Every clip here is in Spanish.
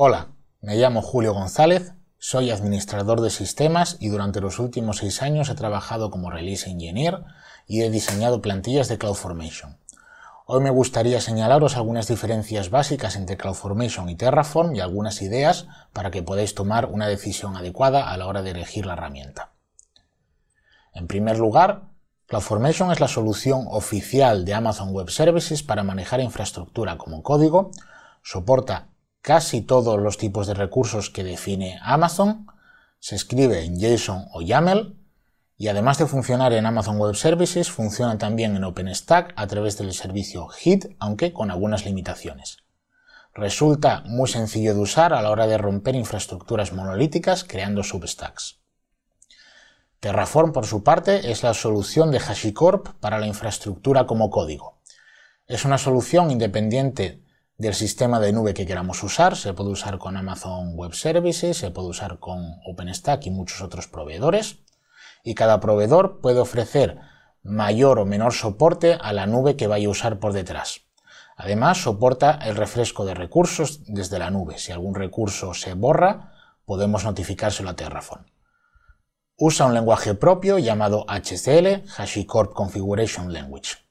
Hola, me llamo Julio González, soy administrador de sistemas y durante los últimos seis años he trabajado como Release Engineer y he diseñado plantillas de CloudFormation. Hoy me gustaría señalaros algunas diferencias básicas entre CloudFormation y Terraform y algunas ideas para que podáis tomar una decisión adecuada a la hora de elegir la herramienta. En primer lugar, CloudFormation es la solución oficial de Amazon Web Services para manejar infraestructura como código, soporta casi todos los tipos de recursos que define Amazon, se escribe en JSON o YAML y además de funcionar en Amazon Web Services, funciona también en OpenStack a través del servicio HIT, aunque con algunas limitaciones. Resulta muy sencillo de usar a la hora de romper infraestructuras monolíticas creando substacks. Terraform, por su parte, es la solución de HashiCorp para la infraestructura como código. Es una solución independiente del sistema de nube que queramos usar. Se puede usar con Amazon Web Services, se puede usar con OpenStack y muchos otros proveedores. Y cada proveedor puede ofrecer mayor o menor soporte a la nube que vaya a usar por detrás. Además, soporta el refresco de recursos desde la nube. Si algún recurso se borra, podemos notificárselo a Terraform. Usa un lenguaje propio llamado HCL, HashiCorp Configuration Language.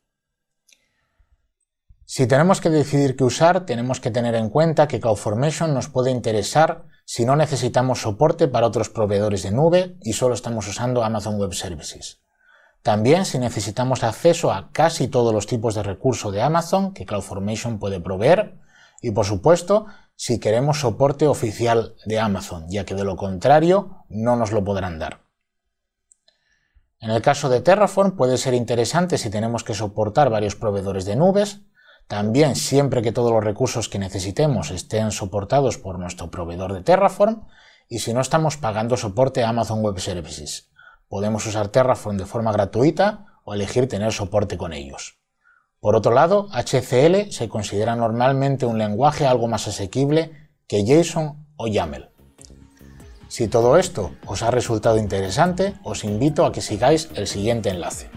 Si tenemos que decidir qué usar, tenemos que tener en cuenta que CloudFormation nos puede interesar si no necesitamos soporte para otros proveedores de nube y solo estamos usando Amazon Web Services. También si necesitamos acceso a casi todos los tipos de recursos de Amazon que CloudFormation puede proveer y por supuesto si queremos soporte oficial de Amazon, ya que de lo contrario no nos lo podrán dar. En el caso de Terraform puede ser interesante si tenemos que soportar varios proveedores de nubes, también, siempre que todos los recursos que necesitemos estén soportados por nuestro proveedor de Terraform, y si no estamos pagando soporte a Amazon Web Services. Podemos usar Terraform de forma gratuita o elegir tener soporte con ellos. Por otro lado, HCL se considera normalmente un lenguaje algo más asequible que JSON o YAML. Si todo esto os ha resultado interesante, os invito a que sigáis el siguiente enlace.